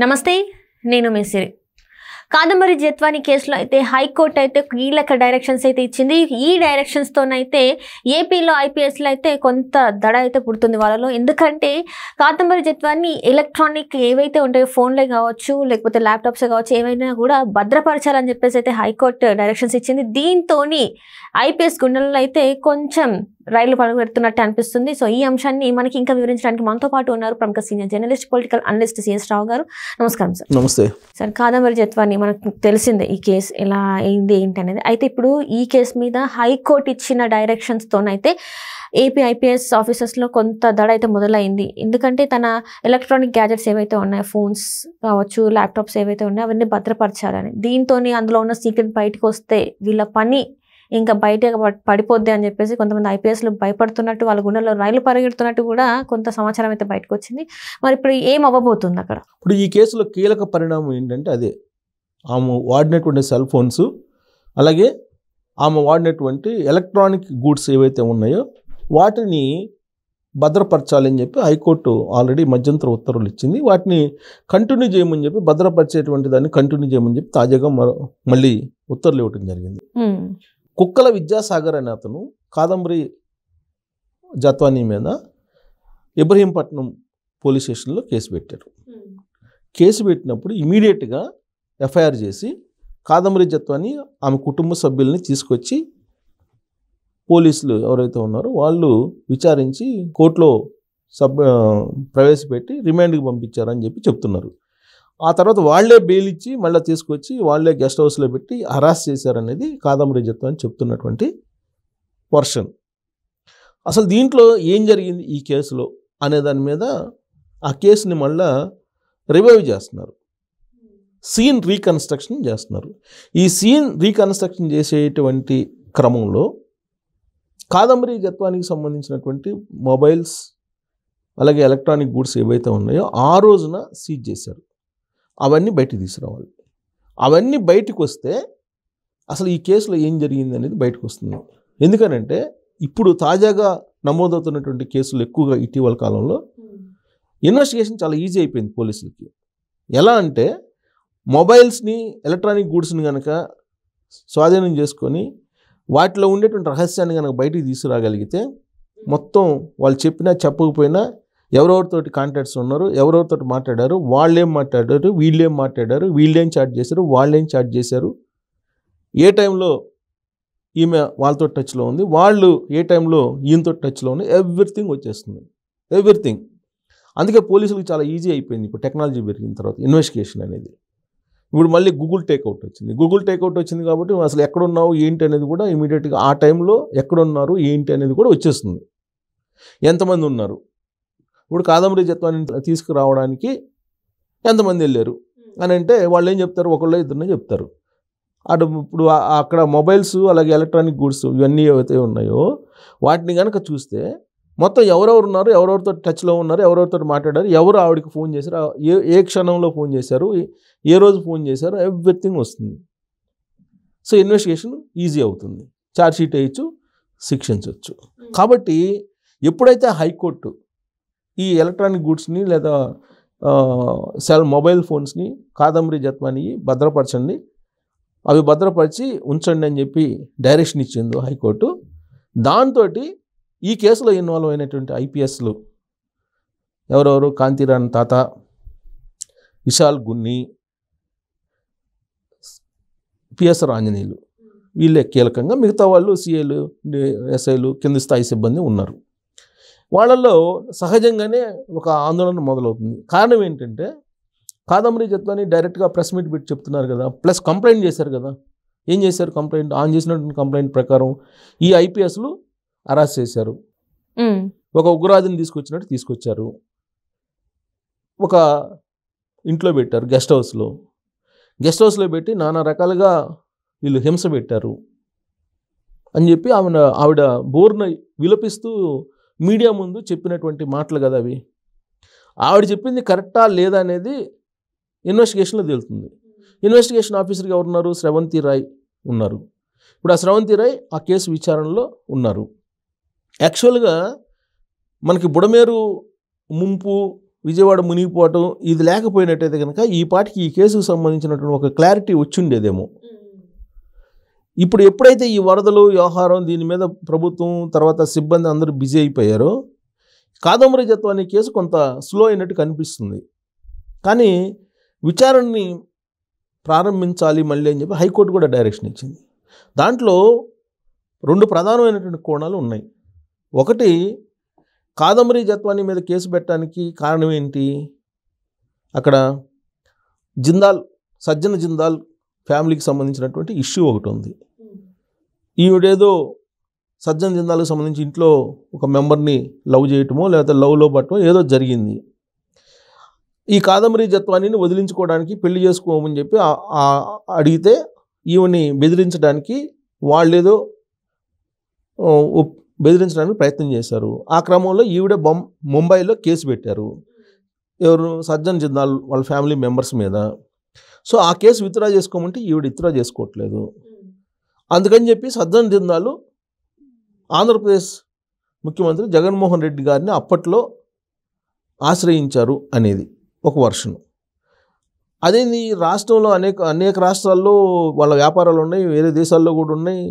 నమస్తే నేను మేసిరి కాదంబరి జత్వాని కేసులో అయితే హైకోర్టు అయితే కీలక డైరెక్షన్స్ అయితే ఇచ్చింది ఈ డైరెక్షన్స్తోనైతే ఏపీలో ఐపీఎస్లో అయితే కొంత దడ అయితే పుడుతుంది వాళ్ళలో ఎందుకంటే కాదంబరి జత్వాన్ని ఎలక్ట్రానిక్ ఏవైతే ఉంటాయో ఫోన్లే కావచ్చు లేకపోతే ల్యాప్టాప్స్ కావచ్చు ఏవైనా కూడా భద్రపరచాలని చెప్పేసి అయితే హైకోర్టు డైరెక్షన్స్ ఇచ్చింది దీంతో ఐపీఎస్ గుండెల్లో అయితే కొంచెం రైలు పడగెడుతున్నట్టు అనిపిస్తుంది సో ఈ అంశాన్ని మనకి ఇంకా వివరించడానికి మనతో పాటు ఉన్నారు ప్రముఖ senior journalist political analyst CS Rao గారు నమస్కారం సార్ నమస్తే సార్ కాదంబరి జత్వాన్ని మనకు తెలిసిందే ఈ కేసు ఎలా అయింది ఏంటి అనేది అయితే ఇప్పుడు ఈ కేసు మీద హైకోర్టు ఇచ్చిన డైరెక్షన్స్తోనైతే ఏపీ ఐపీఎస్ ఆఫీసర్స్లో కొంత దడ అయితే మొదలైంది ఎందుకంటే తన ఎలక్ట్రానిక్ గ్యాజెట్స్ ఏవైతే ఉన్నాయో ఫోన్స్ కావచ్చు ల్యాప్టాప్స్ ఏవైతే ఉన్నాయో అవన్నీ భద్రపరచాలని దీంతో అందులో ఉన్న సీక్రెట్ బయటకు వస్తే వీళ్ళ పని ఇంకా బయట పడిపోద్ది అని చెప్పేసి కొంతమంది ఐపీఎస్లు భయపడుతున్నట్టు వాళ్ళ గుండెల్లో రైలు పరిగెడుతున్నట్టు కూడా కొంత సమాచారం అయితే బయటకు వచ్చింది మరి ఇప్పుడు ఏం అవ్వబోతుంది అక్కడ ఇప్పుడు ఈ కేసులో కీలక పరిణామం ఏంటంటే అదే ఆమె వాడినటువంటి సెల్ ఫోన్స్ అలాగే ఆమె వాడినటువంటి ఎలక్ట్రానిక్ గూడ్స్ ఏవైతే ఉన్నాయో వాటిని భద్రపరచాలని చెప్పి హైకోర్టు ఆల్రెడీ మధ్యంతర ఉత్తర్వులు ఇచ్చింది వాటిని కంటిన్యూ చేయమని చెప్పి భద్రపరిచేటువంటి దాన్ని కంటిన్యూ చేయమని చెప్పి తాజాగా మళ్ళీ ఉత్తర్వులు ఇవ్వటం జరిగింది కుక్కల విద్యాసాగర్ అనే అతను కాదంబరి జత్వానీ మీద ఇబ్రహీంపట్నం పోలీస్ స్టేషన్లో కేసు పెట్టారు కేసు పెట్టినప్పుడు ఇమీడియట్గా ఎఫ్ఐఆర్ చేసి కాదంబరి జత్వాన్ని ఆమె కుటుంబ సభ్యుల్ని తీసుకొచ్చి పోలీసులు ఎవరైతే ఉన్నారో వాళ్ళు విచారించి కోర్టులో సబ్ ప్రవేశపెట్టి రిమాండ్కి పంపించారని చెప్పి చెప్తున్నారు ఆ తర్వాత వాళ్లే బెయిల్ ఇచ్చి మళ్ళీ తీసుకొచ్చి వాళ్లే గెస్ట్ హౌస్లో పెట్టి హరాస్ చేశారనేది కాదంబరి జత్వం అని చెప్తున్నటువంటి వర్షన్ అసలు దీంట్లో ఏం జరిగింది ఈ కేసులో అనే దాని మీద ఆ కేసుని మళ్ళా రివైవ్ చేస్తున్నారు సీన్ రీకన్స్ట్రక్షన్ చేస్తున్నారు ఈ సీన్ రీకన్స్ట్రక్షన్ చేసేటువంటి క్రమంలో కాదంబరి గత్వానికి సంబంధించినటువంటి మొబైల్స్ అలాగే ఎలక్ట్రానిక్ గూడ్స్ ఏవైతే ఉన్నాయో ఆ రోజున సీజ్ చేశారు అవన్నీ బయటకు తీసుకురావాలి అవన్నీ బయటకు వస్తే అసలు ఈ కేసులో ఏం జరిగింది అనేది బయటకు వస్తుంది ఎందుకనంటే ఇప్పుడు తాజాగా నమోదవుతున్నటువంటి కేసులు ఎక్కువగా ఇటీవల కాలంలో ఇన్వెస్టిగేషన్ చాలా ఈజీ అయిపోయింది పోలీసులకి ఎలా అంటే మొబైల్స్ని ఎలక్ట్రానిక్ గూడ్స్ని కనుక స్వాధీనం చేసుకొని వాటిలో ఉండేటువంటి రహస్యాన్ని కనుక బయటికి తీసుకురాగలిగితే మొత్తం వాళ్ళు చెప్పినా చెప్పకపోయినా ఎవరెవరితోటి కాంటాక్ట్స్ ఉన్నారు ఎవరెవరితోటి మాట్లాడారు వాళ్ళేం మాట్లాడారు వీళ్ళేం మాట్లాడారు వీళ్ళేం చాట్ చేశారు వాళ్ళేం చాట్ చేశారు ఏ టైంలో ఈమె వాళ్ళతో టచ్లో ఉంది వాళ్ళు ఏ టైంలో ఈయనతో టచ్లో ఉంది ఎవ్రీథింగ్ వచ్చేస్తుంది ఎవ్రీథింగ్ అందుకే పోలీసులకు చాలా ఈజీ అయిపోయింది ఇప్పుడు టెక్నాలజీ పెరిగిన తర్వాత ఇన్వెస్టిగేషన్ అనేది ఇప్పుడు మళ్ళీ గూగుల్ టేక్అవుట్ వచ్చింది గూగుల్ టేక్అవుట్ వచ్చింది కాబట్టి అసలు ఎక్కడున్నావు ఏంటి అనేది కూడా ఇమీడియట్గా ఆ టైంలో ఎక్కడున్నారు ఏంటి అనేది కూడా వచ్చేస్తుంది ఎంతమంది ఉన్నారు ఇప్పుడు కాదంబరి జత్వాన్ని తీసుకురావడానికి ఎంతమంది వెళ్ళారు అని అంటే వాళ్ళు ఏం చెప్తారు ఒకళ్ళు ఇద్దరు చెప్తారు అటు ఇప్పుడు అక్కడ మొబైల్స్ అలాగే ఎలక్ట్రానిక్ గూడ్స్ ఇవన్నీ ఏవైతే ఉన్నాయో వాటిని కనుక చూస్తే మొత్తం ఎవరెవరు ఉన్నారు ఎవరెవరితో టచ్లో ఉన్నారు ఎవరెవరితో మాట్లాడారు ఎవరు ఆవిడికి ఫోన్ చేశారు ఏ ఏ క్షణంలో ఫోన్ చేశారు ఏ రోజు ఫోన్ చేశారు ఎవ్రీథింగ్ వస్తుంది సో ఇన్వెస్టిగేషన్ ఈజీ అవుతుంది ఛార్జ్షీట్ వేయచ్చు శిక్షించవచ్చు hmm. కాబట్టి ఎప్పుడైతే హైకోర్టు ఈ ఎలక్ట్రానిక్ గూడ్స్ని లేదా సెల్ మొబైల్ ఫోన్స్ని కాదంబరి జత్మని భద్రపరచండి అవి భద్రపరిచి ఉంచండి అని చెప్పి డైరెక్షన్ ఇచ్చిందో హైకోర్టు దాంతో ఈ కేసులో ఇన్వాల్వ్ అయినటువంటి ఐపీఎస్లు ఎవరెవరు కాంతిరాణ్ తాత విశాల్ గున్ని పిఎస్ఆర్ ఆంజనేయులు వీళ్ళే కీలకంగా మిగతా వాళ్ళు సిఏలు ఎస్ఐలు కింది స్థాయి సిబ్బంది ఉన్నారు వాళ్ళల్లో సహజంగానే ఒక ఆందోళన మొదలవుతుంది కారణం ఏంటంటే కాదంబరి జత్వాని డైరెక్ట్గా ప్రెస్ మీట్ పెట్టి చెప్తున్నారు కదా ప్లస్ కంప్లైంట్ చేశారు కదా ఏం చేశారు కంప్లైంట్ ఆన్ చేసినటువంటి కంప్లైంట్ ప్రకారం ఈ ఐపీఎస్లు అరెస్ట్ చేశారు ఒక ఉగ్రవాదిని తీసుకొచ్చినట్టు తీసుకొచ్చారు ఒక ఇంట్లో పెట్టారు గెస్ట్ హౌస్లో గెస్ట్ హౌస్లో పెట్టి నానా రకాలుగా వీళ్ళు హింస పెట్టారు అని చెప్పి ఆమె ఆవిడ బోర్న విలపిస్తూ మీడియా ముందు చెప్పినటువంటి మాటలు కదా అవి ఆవిడ చెప్పింది కరెక్టా లేదా అనేది ఇన్వెస్టిగేషన్లో తేలుతుంది ఇన్వెస్టిగేషన్ ఆఫీసర్గా ఎవరున్నారు స్రవంతి రాయ్ ఉన్నారు ఇప్పుడు ఆ స్రవంతి రాయ్ ఆ కేసు విచారణలో ఉన్నారు యాక్చువల్గా మనకి బుడమేరు ముంపు విజయవాడ మునిగిపోవటం ఇది లేకపోయినట్టయితే కనుక ఈ పాటికి ఈ కేసుకు సంబంధించినటువంటి ఒక క్లారిటీ వచ్చిండేదేమో ఇప్పుడు ఎప్పుడైతే ఈ వరదలు వ్యవహారం దీని మీద ప్రభుత్వం తర్వాత సిబ్బంది అందరూ బిజీ అయిపోయారో కాదంబరి జత్వం అనే కేసు కొంత స్లో అయినట్టు కనిపిస్తుంది కానీ విచారణని ప్రారంభించాలి మళ్ళీ అని చెప్పి హైకోర్టు కూడా డైరెక్షన్ ఇచ్చింది దాంట్లో రెండు ప్రధానమైనటువంటి కోణాలు ఉన్నాయి ఒకటి కాదంబరి జత్వాని మీద కేసు పెట్టడానికి కారణం ఏంటి అక్కడ జిందాల్ సజ్జన జిందాల్ ఫ్యామిలీకి సంబంధించినటువంటి ఇష్యూ ఒకటి ఉంది ఈవిడేదో సజ్జన జిందాలకు సంబంధించి ఇంట్లో ఒక మెంబర్ని లవ్ చేయటమో లేకపోతే లవ్లో పట్టమో ఏదో జరిగింది ఈ కాదంబరి జత్వానిని వదిలించుకోవడానికి పెళ్లి చేసుకోమని చెప్పి అడిగితే ఈవిని బెదిరించడానికి వాళ్ళేదో బెదిరించడానికి ప్రయత్నం చేశారు ఆ క్రమంలో ఈవిడ బొం ముంబైలో కేసు పెట్టారు ఎవరు సజ్జన్ జిందాల్ వాళ్ళ ఫ్యామిలీ మెంబర్స్ మీద సో ఆ కేసు విత్డ్రా చేసుకోమంటే ఈవిడ విత్డ్రా చేసుకోవట్లేదు అందుకని చెప్పి సజ్జన్ జిందాలు ఆంధ్రప్రదేశ్ ముఖ్యమంత్రి జగన్మోహన్ రెడ్డి గారిని అప్పట్లో ఆశ్రయించారు అనేది ఒక అదే నీ రాష్ట్రంలో అనేక అనేక రాష్ట్రాల్లో వాళ్ళ వ్యాపారాలు ఉన్నాయి వేరే దేశాల్లో కూడా ఉన్నాయి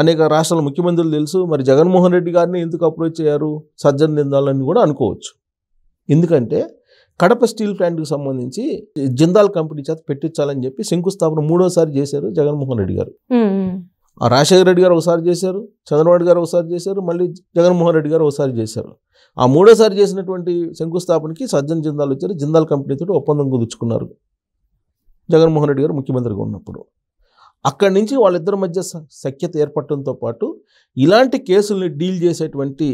అనేక రాష్ట్రాల ముఖ్యమంత్రులు తెలుసు మరి జగన్మోహన్ రెడ్డి గారిని ఎందుకు అప్రోచ్ చేయారు సజ్జన నిందాలని కూడా అనుకోవచ్చు ఎందుకంటే కడప స్టీల్ ప్లాంట్కి సంబంధించి జిందాల్ కంపెనీ చేత పెట్టించాలని చెప్పి శంకుస్థాపన మూడోసారి చేశారు జగన్మోహన్ రెడ్డి గారు రాజశేఖర రెడ్డి గారు ఒకసారి చేశారు చంద్రబాబు గారు ఒకసారి చేశారు మళ్ళీ జగన్మోహన్ రెడ్డి గారు ఒకసారి చేశారు ఆ మూడోసారి చేసినటువంటి శంకుస్థాపనకి సజ్జన్ జిందాల్ వచ్చారు జిందాల్ కంపెనీతో ఒప్పందం కుదుర్చుకున్నారు జగన్మోహన్ రెడ్డి గారు ముఖ్యమంత్రిగా ఉన్నప్పుడు అక్కడి నుంచి వాళ్ళిద్దరి మధ్య సఖ్యత ఏర్పడటంతో పాటు ఇలాంటి కేసుల్ని డీల్ చేసేటువంటి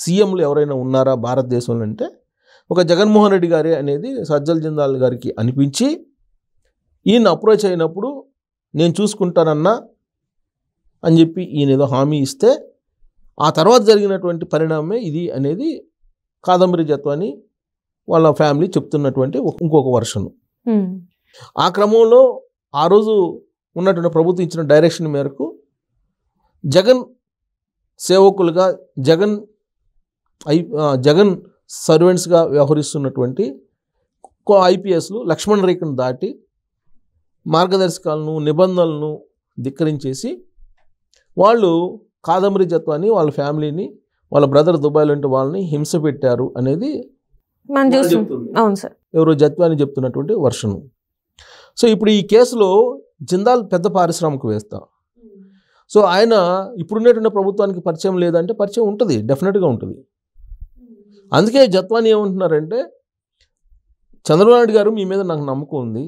సీఎంలు ఎవరైనా ఉన్నారా భారతదేశంలో అంటే ఒక జగన్మోహన్ రెడ్డి గారే అనేది సజ్జల్ జిందాల్ గారికి అనిపించి ఈయన అప్రోచ్ అయినప్పుడు నేను చూసుకుంటానన్నా అని చెప్పి ఈయన ఏదో హామీ ఇస్తే ఆ తర్వాత జరిగినటువంటి పరిణామమే ఇది అనేది కాదంబరి అని వాళ్ళ ఫ్యామిలీ చెప్తున్నటువంటి ఇంకొక వర్షను ఆ క్రమంలో ఆ రోజు ఉన్నటువంటి ప్రభుత్వం ఇచ్చిన డైరెక్షన్ మేరకు జగన్ సేవకులుగా జగన్ ఐ జగన్ సర్వెంట్స్గా వ్యవహరిస్తున్నటువంటి ఐపీఎస్లు లక్ష్మణ్ రేఖను దాటి మార్గదర్శకాలను నిబంధనలను ధిక్కరించేసి వాళ్ళు కాదంబరి జత్వాన్ని వాళ్ళ ఫ్యామిలీని వాళ్ళ బ్రదర్ దుబాయ్ లాంటి వాళ్ళని హింస పెట్టారు అనేది మనం చూస్తుంది అవును సార్ ఎవరో జత్వాన్ని చెప్తున్నటువంటి వర్షను సో ఇప్పుడు ఈ కేసులో జిందాల్ పెద్ద పారిశ్రామిక వేస్తాం సో ఆయన ఇప్పుడున్నటువంటి ప్రభుత్వానికి పరిచయం లేదంటే పరిచయం ఉంటుంది డెఫినెట్గా ఉంటుంది అందుకే జత్వాని ఏమంటున్నారంటే చంద్రబాబు నాయుడు గారు మీ మీద నాకు నమ్మకం ఉంది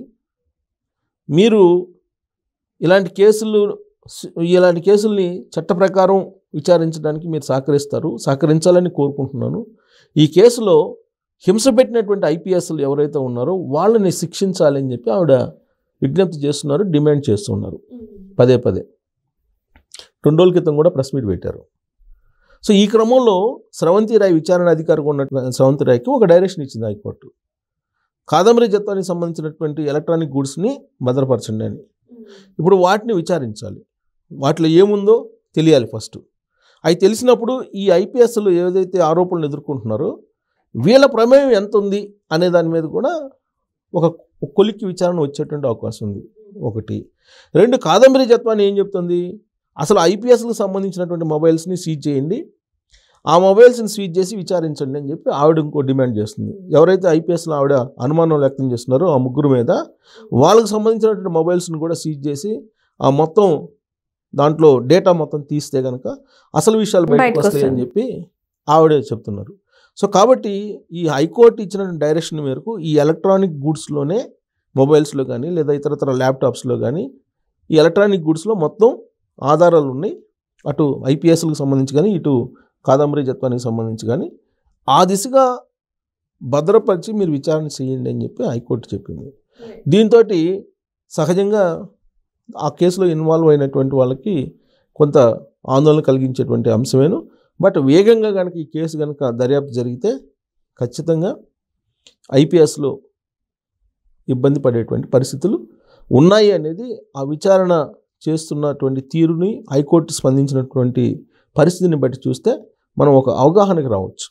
మీరు ఇలాంటి కేసులు ఇలాంటి కేసుల్ని చట్ట ప్రకారం విచారించడానికి మీరు సహకరిస్తారు సహకరించాలని కోరుకుంటున్నాను ఈ కేసులో హింస పెట్టినటువంటి ఐపీఎస్లు ఎవరైతే ఉన్నారో వాళ్ళని శిక్షించాలని చెప్పి ఆవిడ విజ్ఞప్తి చేస్తున్నారు డిమాండ్ చేస్తున్నారు పదే పదే రెండు రోజుల క్రితం కూడా ప్రెస్ మీట్ పెట్టారు సో ఈ క్రమంలో స్రవంతి రాయ్ విచారణ అధికారిగా ఉన్న స్రవంతి రాయ్కి ఒక డైరెక్షన్ ఇచ్చింది హైకోర్టు కాదంబరి జత్వానికి సంబంధించినటువంటి ఎలక్ట్రానిక్ గూడ్స్ని భద్రపరచండి అని ఇప్పుడు వాటిని విచారించాలి వాటిలో ఏముందో తెలియాలి ఫస్ట్ అవి తెలిసినప్పుడు ఈ ఐపీఎస్లు ఏదైతే ఆరోపణలు ఎదుర్కొంటున్నారో వీళ్ళ ప్రమేయం ఎంత ఉంది అనే దాని మీద కూడా ఒక కొలిక్కి విచారణ వచ్చేటువంటి అవకాశం ఉంది ఒకటి రెండు కాదంబరి జత్వాన్ని ఏం చెప్తుంది అసలు ఐపీఎస్లకు సంబంధించినటువంటి మొబైల్స్ని సీజ్ చేయండి ఆ మొబైల్స్ని స్వీట్ చేసి విచారించండి అని చెప్పి ఆవిడ ఇంకో డిమాండ్ చేస్తుంది ఎవరైతే ఐపీఎస్లో ఆవిడ అనుమానం వ్యక్తం చేస్తున్నారో ఆ ముగ్గురు మీద వాళ్ళకు సంబంధించినటువంటి మొబైల్స్ని కూడా సీజ్ చేసి ఆ మొత్తం దాంట్లో డేటా మొత్తం తీస్తే కనుక అసలు విషయాలు బయటకు వస్తాయని చెప్పి ఆవిడే చెప్తున్నారు సో కాబట్టి ఈ హైకోర్టు ఇచ్చిన డైరెక్షన్ మేరకు ఈ ఎలక్ట్రానిక్ గూడ్స్లోనే మొబైల్స్లో కానీ లేదా ఇతరతర ల్యాప్టాప్స్లో కానీ ఈ ఎలక్ట్రానిక్ గూడ్స్లో మొత్తం ఆధారాలు ఉన్నాయి అటు ఐపీఎస్లకు సంబంధించి కానీ ఇటు కాదంబరి జత్వానికి సంబంధించి కానీ ఆ దిశగా భద్రపరిచి మీరు విచారణ చేయండి అని చెప్పి హైకోర్టు చెప్పింది దీంతో సహజంగా ఆ కేసులో ఇన్వాల్వ్ అయినటువంటి వాళ్ళకి కొంత ఆందోళన కలిగించేటువంటి అంశమేను బట్ వేగంగా కనుక ఈ కేసు కనుక దర్యాప్తు జరిగితే ఖచ్చితంగా ఐపీఎస్లో ఇబ్బంది పడేటువంటి పరిస్థితులు ఉన్నాయి అనేది ఆ విచారణ చేస్తున్నటువంటి తీరుని హైకోర్టు స్పందించినటువంటి పరిస్థితిని బట్టి చూస్తే మనం ఒక అవగాహనకు రావచ్చు